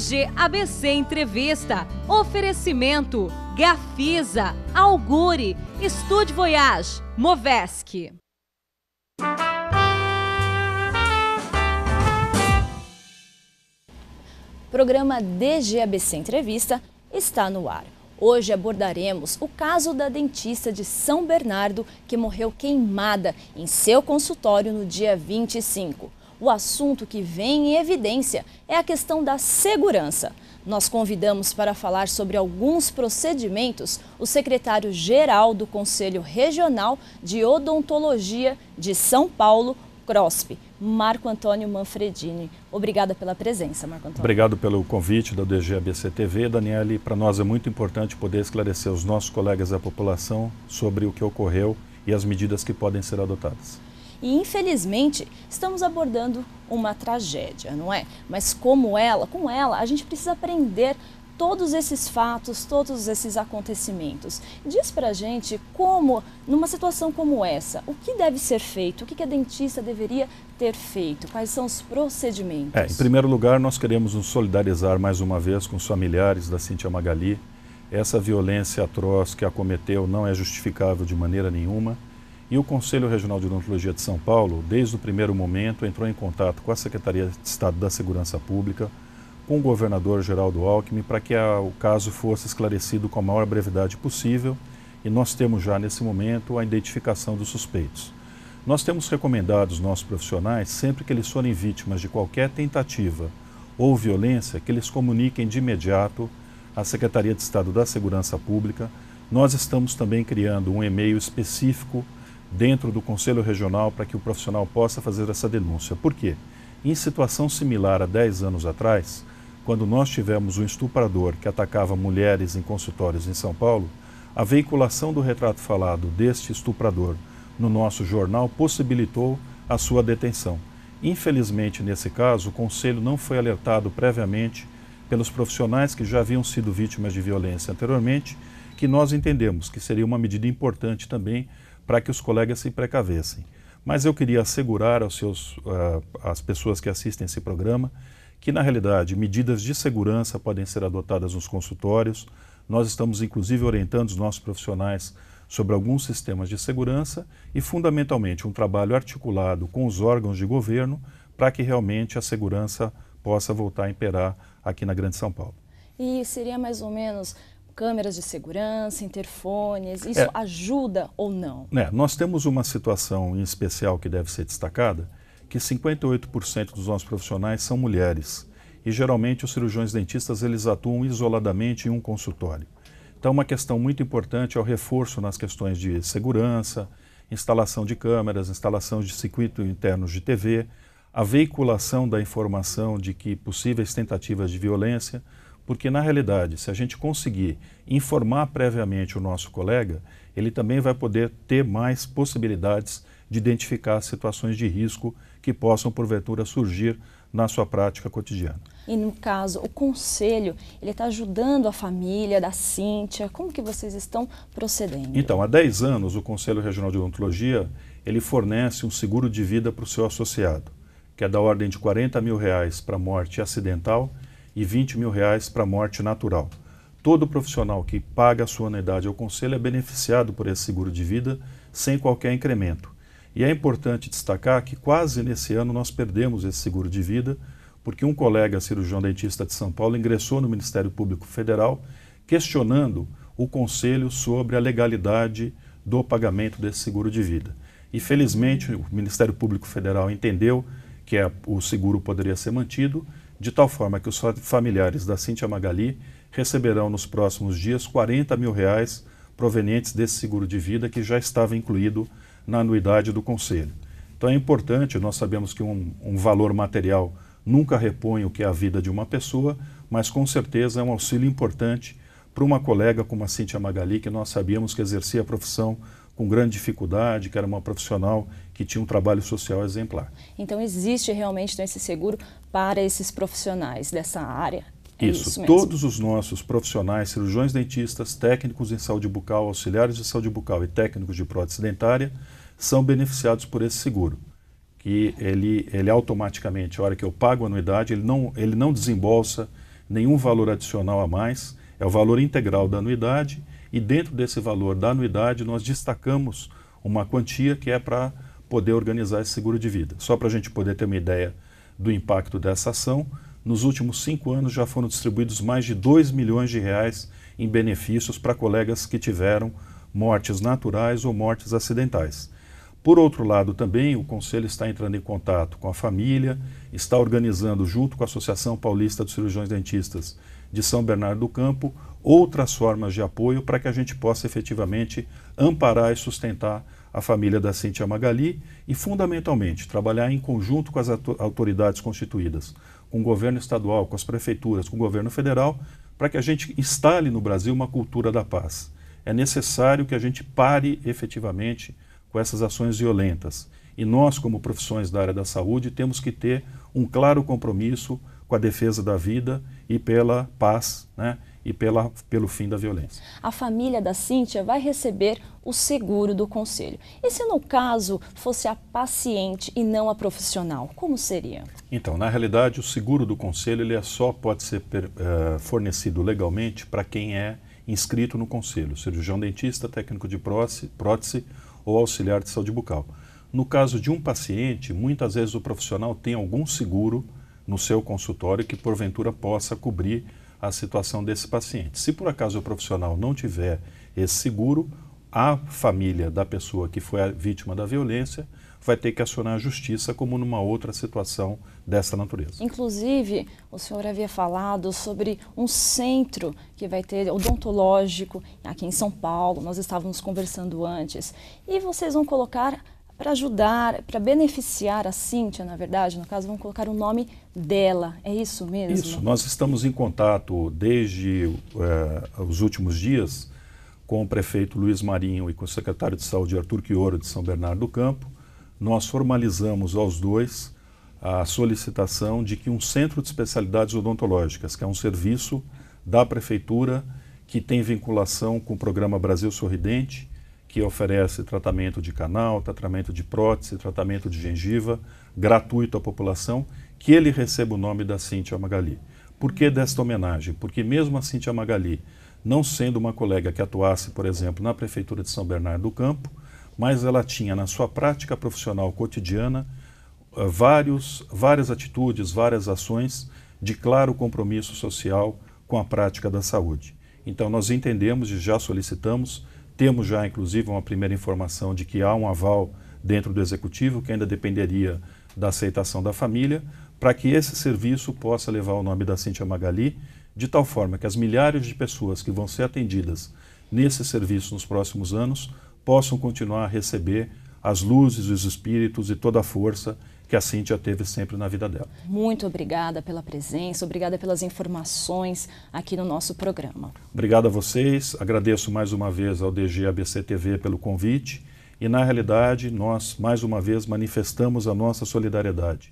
BG ABC Entrevista. Oferecimento Gafisa, Alguri Estúdio Voyage, Movesc. Programa DGABC Entrevista está no ar. Hoje abordaremos o caso da dentista de São Bernardo que morreu queimada em seu consultório no dia 25 o assunto que vem em evidência é a questão da segurança. Nós convidamos para falar sobre alguns procedimentos o secretário-geral do Conselho Regional de Odontologia de São Paulo, CROSP, Marco Antônio Manfredini. Obrigada pela presença, Marco Antônio. Obrigado pelo convite da DGABC TV, Daniele. Para nós é muito importante poder esclarecer os nossos colegas da população sobre o que ocorreu e as medidas que podem ser adotadas. E infelizmente, estamos abordando uma tragédia, não é? Mas como ela, com ela, a gente precisa aprender todos esses fatos, todos esses acontecimentos. Diz pra gente como, numa situação como essa, o que deve ser feito, o que a dentista deveria ter feito, quais são os procedimentos. É, em primeiro lugar, nós queremos nos solidarizar mais uma vez com os familiares da Cintia Magali. Essa violência atroz que acometeu não é justificável de maneira nenhuma. E o Conselho Regional de Odontologia de São Paulo, desde o primeiro momento, entrou em contato com a Secretaria de Estado da Segurança Pública, com o governador Geraldo Alckmin, para que a, o caso fosse esclarecido com a maior brevidade possível. E nós temos já nesse momento a identificação dos suspeitos. Nós temos recomendado aos nossos profissionais, sempre que eles forem vítimas de qualquer tentativa ou violência, que eles comuniquem de imediato à Secretaria de Estado da Segurança Pública. Nós estamos também criando um e-mail específico dentro do Conselho Regional para que o profissional possa fazer essa denúncia. Por quê? Em situação similar a 10 anos atrás, quando nós tivemos um estuprador que atacava mulheres em consultórios em São Paulo, a veiculação do retrato falado deste estuprador no nosso jornal possibilitou a sua detenção. Infelizmente, nesse caso, o Conselho não foi alertado previamente pelos profissionais que já haviam sido vítimas de violência anteriormente, que nós entendemos que seria uma medida importante também para que os colegas se precavessem. Mas eu queria assegurar aos seus, uh, às pessoas que assistem esse programa que, na realidade, medidas de segurança podem ser adotadas nos consultórios. Nós estamos, inclusive, orientando os nossos profissionais sobre alguns sistemas de segurança e, fundamentalmente, um trabalho articulado com os órgãos de governo para que realmente a segurança possa voltar a imperar aqui na Grande São Paulo. E seria mais ou menos câmeras de segurança, interfones, isso é. ajuda ou não? É, nós temos uma situação em especial que deve ser destacada, que 58% dos nossos profissionais são mulheres e geralmente os cirurgiões dentistas eles atuam isoladamente em um consultório. Então é uma questão muito importante é o reforço nas questões de segurança, instalação de câmeras, instalação de circuitos internos de TV, a veiculação da informação de que possíveis tentativas de violência, porque, na realidade, se a gente conseguir informar previamente o nosso colega, ele também vai poder ter mais possibilidades de identificar situações de risco que possam, porventura, surgir na sua prática cotidiana. E no caso, o conselho, ele está ajudando a família da Cíntia? Como que vocês estão procedendo? Então, há 10 anos, o Conselho Regional de Odontologia, ele fornece um seguro de vida para o seu associado, que é da ordem de 40 mil reais para morte acidental e 20 mil reais para morte natural. Todo profissional que paga a sua anuidade ao Conselho é beneficiado por esse seguro de vida sem qualquer incremento. E é importante destacar que quase nesse ano nós perdemos esse seguro de vida, porque um colega cirurgião dentista de São Paulo ingressou no Ministério Público Federal questionando o Conselho sobre a legalidade do pagamento desse seguro de vida. E felizmente o Ministério Público Federal entendeu que é, o seguro poderia ser mantido de tal forma que os familiares da Cíntia Magali receberão nos próximos dias 40 mil reais provenientes desse seguro de vida que já estava incluído na anuidade do Conselho. Então é importante, nós sabemos que um, um valor material nunca repõe o que é a vida de uma pessoa, mas com certeza é um auxílio importante para uma colega como a Cíntia Magali, que nós sabíamos que exercia a profissão com grande dificuldade, que era uma profissional que tinha um trabalho social exemplar. Então existe realmente então, esse seguro para esses profissionais dessa área? É isso, isso todos os nossos profissionais, cirurgiões dentistas, técnicos em saúde bucal, auxiliares de saúde bucal e técnicos de prótese dentária são beneficiados por esse seguro. Que ele, ele automaticamente, a hora que eu pago a anuidade, ele não, ele não desembolsa nenhum valor adicional a mais, é o valor integral da anuidade e dentro desse valor da anuidade nós destacamos uma quantia que é para poder organizar esse seguro de vida. Só para a gente poder ter uma ideia do impacto dessa ação, nos últimos cinco anos já foram distribuídos mais de 2 milhões de reais em benefícios para colegas que tiveram mortes naturais ou mortes acidentais. Por outro lado, também o Conselho está entrando em contato com a família, está organizando, junto com a Associação Paulista dos Cirurgiões Dentistas, de São Bernardo do Campo outras formas de apoio para que a gente possa efetivamente amparar e sustentar a família da Cintia Magali e, fundamentalmente, trabalhar em conjunto com as autoridades constituídas, com o governo estadual, com as prefeituras, com o governo federal, para que a gente instale no Brasil uma cultura da paz. É necessário que a gente pare efetivamente com essas ações violentas. E nós, como profissões da área da saúde, temos que ter um claro compromisso com a defesa da vida e pela paz né, e pela, pelo fim da violência. A família da Cíntia vai receber o seguro do conselho. E se no caso fosse a paciente e não a profissional, como seria? Então, na realidade, o seguro do conselho ele é só pode ser uh, fornecido legalmente para quem é inscrito no conselho, cirurgião dentista, técnico de prótese, prótese ou auxiliar de saúde bucal. No caso de um paciente, muitas vezes o profissional tem algum seguro no seu consultório que porventura possa cobrir a situação desse paciente. Se por acaso o profissional não tiver esse seguro, a família da pessoa que foi a vítima da violência vai ter que acionar a justiça como numa outra situação dessa natureza. Inclusive, o senhor havia falado sobre um centro que vai ter odontológico aqui em São Paulo, nós estávamos conversando antes, e vocês vão colocar para ajudar, para beneficiar a Cíntia, na verdade, no caso, vamos colocar o nome dela. É isso mesmo? Isso. Nós estamos em contato desde eh, os últimos dias com o prefeito Luiz Marinho e com o secretário de Saúde Arthur Quioro de São Bernardo do Campo. Nós formalizamos aos dois a solicitação de que um centro de especialidades odontológicas, que é um serviço da prefeitura que tem vinculação com o programa Brasil Sorridente, que oferece tratamento de canal, tratamento de prótese, tratamento de gengiva, gratuito à população, que ele receba o nome da Cíntia Magali. Por que desta homenagem? Porque mesmo a Cíntia Magali, não sendo uma colega que atuasse, por exemplo, na Prefeitura de São Bernardo do Campo, mas ela tinha na sua prática profissional cotidiana eh, vários, várias atitudes, várias ações de claro compromisso social com a prática da saúde. Então nós entendemos e já solicitamos temos já, inclusive, uma primeira informação de que há um aval dentro do executivo, que ainda dependeria da aceitação da família, para que esse serviço possa levar o nome da Cíntia Magali, de tal forma que as milhares de pessoas que vão ser atendidas nesse serviço nos próximos anos possam continuar a receber as luzes, os espíritos e toda a força que a Cíntia teve sempre na vida dela. Muito obrigada pela presença, obrigada pelas informações aqui no nosso programa. Obrigado a vocês, agradeço mais uma vez ao DGABC TV pelo convite e, na realidade, nós mais uma vez manifestamos a nossa solidariedade,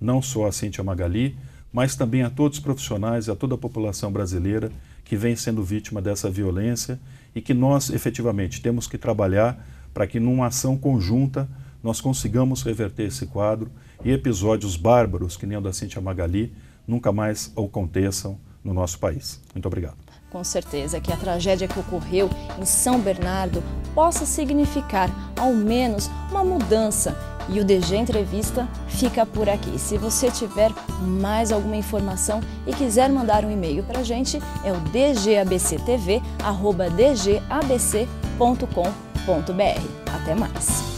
não só a Cíntia Magali, mas também a todos os profissionais e a toda a população brasileira que vem sendo vítima dessa violência e que nós efetivamente temos que trabalhar para que numa ação conjunta nós consigamos reverter esse quadro e episódios bárbaros, que nem o da Cintia Magali, nunca mais aconteçam no nosso país. Muito obrigado. Com certeza que a tragédia que ocorreu em São Bernardo possa significar, ao menos, uma mudança. E o DG Entrevista fica por aqui. Se você tiver mais alguma informação e quiser mandar um e-mail para a gente, é o dgabctv.dgabc.com.br. Até mais!